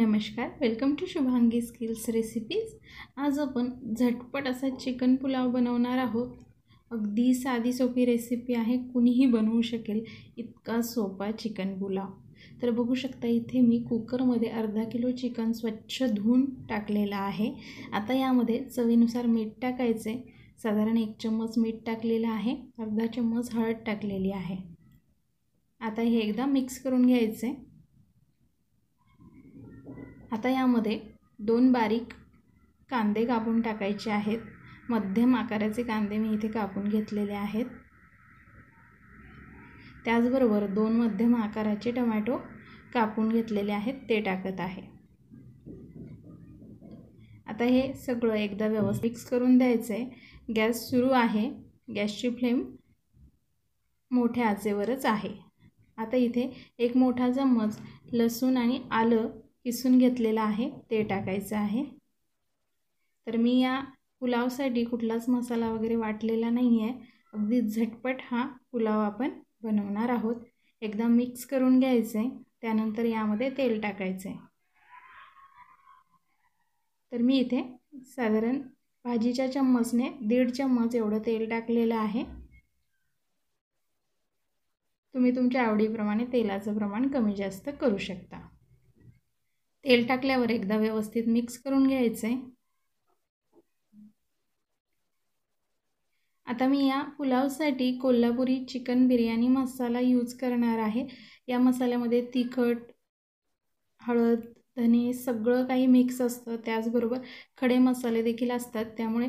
नमस्कार welcome to Shubhangi skills recipes आज आपण झटपट असा चिकन पुलाव बनवणार आहोत अगदी साधी सोपी रेसिपी आहे कुणीही बनवू शकेल इतका सोपा चिकन पुलाव तर बघू शकता इथे मी कुकरमध्ये अर्धा किलो चिकन स्वच्छ धुवून टाकलेलं आहे आता यामध्ये चवीनुसार मीठ टाकायचे साधारण एक चम्मच मीठ टाकलेलं आहे अर्धा चम्मच हळद टाकलेली आहे आता हे एकदा मिक्स करून घ्यायचे आता यामध्ये दोन बारीक कांदे कापून टाकायचे आहेत मध्यम आकाराचे कांदे मी इथे कापून घेतलेले आहेत त्याचबरोबर दोन मध्यम आकाराचे टमॅटो कापून घेतलेले आहेत ते टाकत आहे आता हे सगळं एकदा व्यवस्थित मिक्स करून द्यायचं आहे गॅस सुरू आहे गॅसची फ्लेम मोठ्या आचेवरच आहे आता इथे एक मोठा चम्मच लसूण आणि आलं किसून घेतलेला आहे ते टाकायचं आहे तर मी या पुलावसाठी कुठलाच मसाला वगैरे वाटलेला नाही आहे अगदी झटपट हा पुलाव आपण बनवणार आहोत एकदा मिक्स करून घ्यायचं आहे त्यानंतर यामध्ये तेल टाकायचं आहे तर मी इथे साधारण भाजीच्या चम्मचने दीड चम्मच एवढं तेल टाकलेलं आहे तुम्ही तुमच्या आवडीप्रमाणे तेलाचं प्रमाण कमी जास्त करू शकता तेल टाकल्यावर एकदा व्यवस्थित मिक्स करून घ्यायचं आहे आता मी या पुलावसाठी कोल्हापुरी चिकन बिर्याणी मसाला यूज करणार आहे या मसाल्यामध्ये तिखट हळद धने सगळं काही मिक्स असतं त्याचबरोबर खडे मसाले देखील असतात त्यामुळे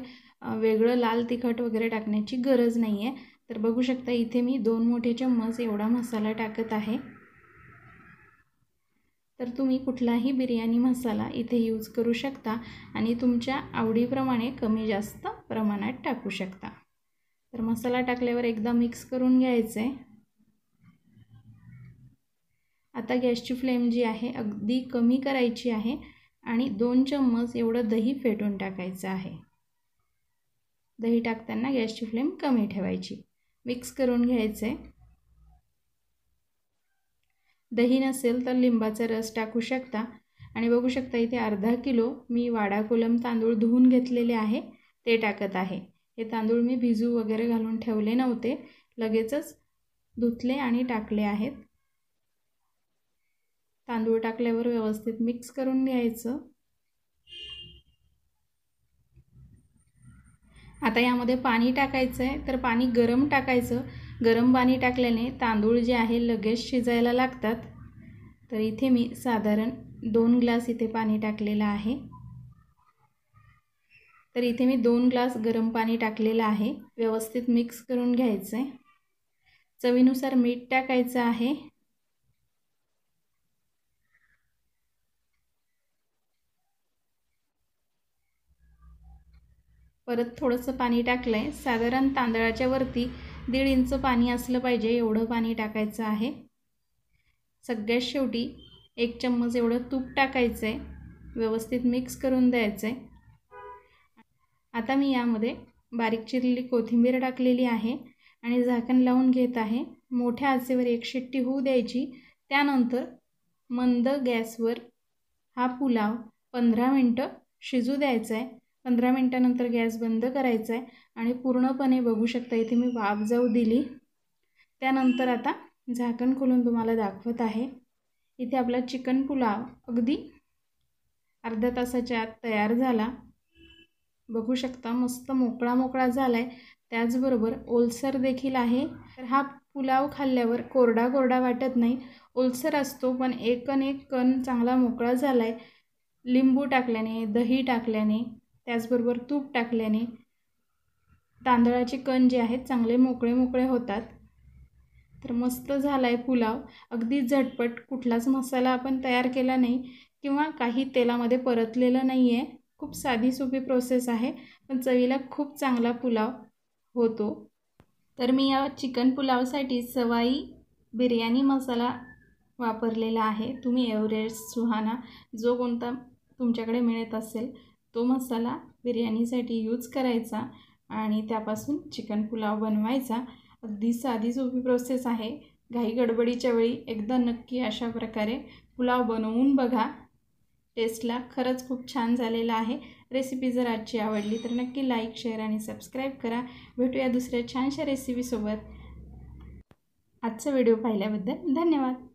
वेगळं लाल तिखट वगैरे टाकण्याची गरज नाही आहे तर बघू शकता इथे मी दोन मोठे चम्मच एवढा मसाला टाकत आहे तर तुम्ही कुठलाही बिर्याणी मसाला इथे यूज करू शकता आणि तुमच्या आवडीप्रमाणे कमी जास्त प्रमाणात टाकू शकता तर मसाला टाकल्यावर एकदा मिक्स करून घ्यायचं आहे आता गॅसची फ्लेम जी आहे अगदी कमी करायची आहे आणि दोन चम्मच एवढं दही फेटून टाकायचं आहे दही टाकताना गॅसची फ्लेम कमी ठेवायची मिक्स करून घ्यायचं आहे दही नसेल तर लिंबाचा रस टाकू शकता आणि बघू शकता इथे अर्धा किलो मी वाडा कोलम तांदूळ धुवून घेतलेले आहे ते टाकत आहे हे तांदूळ मी भिजू वगैरे घालून ठेवले नव्हते लगेचच धुतले आणि टाकले आहेत तांदूळ टाकल्यावर व्यवस्थित मिक्स करून घ्यायचं आता यामध्ये पाणी टाकायचं आहे तर पाणी गरम टाकायचं गरम पाणी टाकल्याने तांदूळ जे आहे लगेच शिजायला लागतात तर इथे मी साधारण दोन ग्लास इथे पाणी टाकलेलं आहे तर इथे मी दोन ग्लास गरम पाणी टाकलेलं आहे व्यवस्थित मिक्स करून घ्यायचं आहे चवीनुसार मीठ टाकायचं आहे परत थोडंसं पाणी टाकलं आहे साधारण तांदळाच्या वरती दीड इंच पाणी असलं पाहिजे एवढं पाणी टाकायचं आहे सगळ्यात शेवटी एक चम्मच एवढं तूप टाकायचं आहे व्यवस्थित मिक्स करून द्यायचं आहे आता मी यामध्ये बारीक चिरलेली कोथिंबीर टाकलेली आहे आणि झाकण लावून घेत आहे मोठ्या आचेवर एक शिट्टी होऊ द्यायची त्यानंतर मंद गॅसवर हा पुलाव पंधरा मिनटं शिजू द्यायचा आहे पंधरा मिनटानंतर गॅस बंद करायचा आहे आणि पूर्णपणे बघू शकता इथे मी वाफ जाऊ दिली त्यानंतर आता झाकण खोलून तुम्हाला दाखवत आहे इथे आपला चिकन पुलाव अगदी अर्ध्या तासाच्या आत तयार झाला बघू शकता मस्त मोकळा मोकळा झाला आहे त्याचबरोबर ओलसर देखील आहे तर हा पुलाव खाल्ल्यावर कोरडा कोरडा वाटत नाही ओलसर असतो पण एकन एक कण चांगला मोकळा झाला आहे लिंबू टाकल्याने दही टाकल्याने त्याचबरोबर तूप टाकल्याने तांदळाचे कण जे आहेत चांगले मोकळे मोकळे होतात तर मस्त झाला आहे पुलाव अगदी झटपट कुठलाच मसाला आपण तयार केला नाही किंवा काही तेलामध्ये परतलेलं नाही आहे खूप साधी सोपी प्रोसेस आहे पण चवीला खूप चांगला पुलाव होतो तर मी या चिकन पुलावसाठी सवाई बिर्याणी मसाला वापरलेला आहे तुम्ही एवरेस्ट सुहाना जो कोणता तुमच्याकडे मिळत असेल तो मसाला बिर्याणीसाठी यूज करायचा आणि त्यापासून चिकन पुलाव बनवायचा अगदी साधी सोपी प्रोसेस आहे घाई गडबडीच्या वेळी एकदा नक्की अशा प्रकारे पुलाव बनवून बघा टेस्टला खरंच खूप छान झालेला आहे रेसिपी जर आजची आवडली तर नक्की लाईक शेअर आणि सबस्क्राईब करा भेटूया दुसऱ्या छानशा रेसिपीसोबत आजचा व्हिडिओ पाहिल्याबद्दल धन्यवाद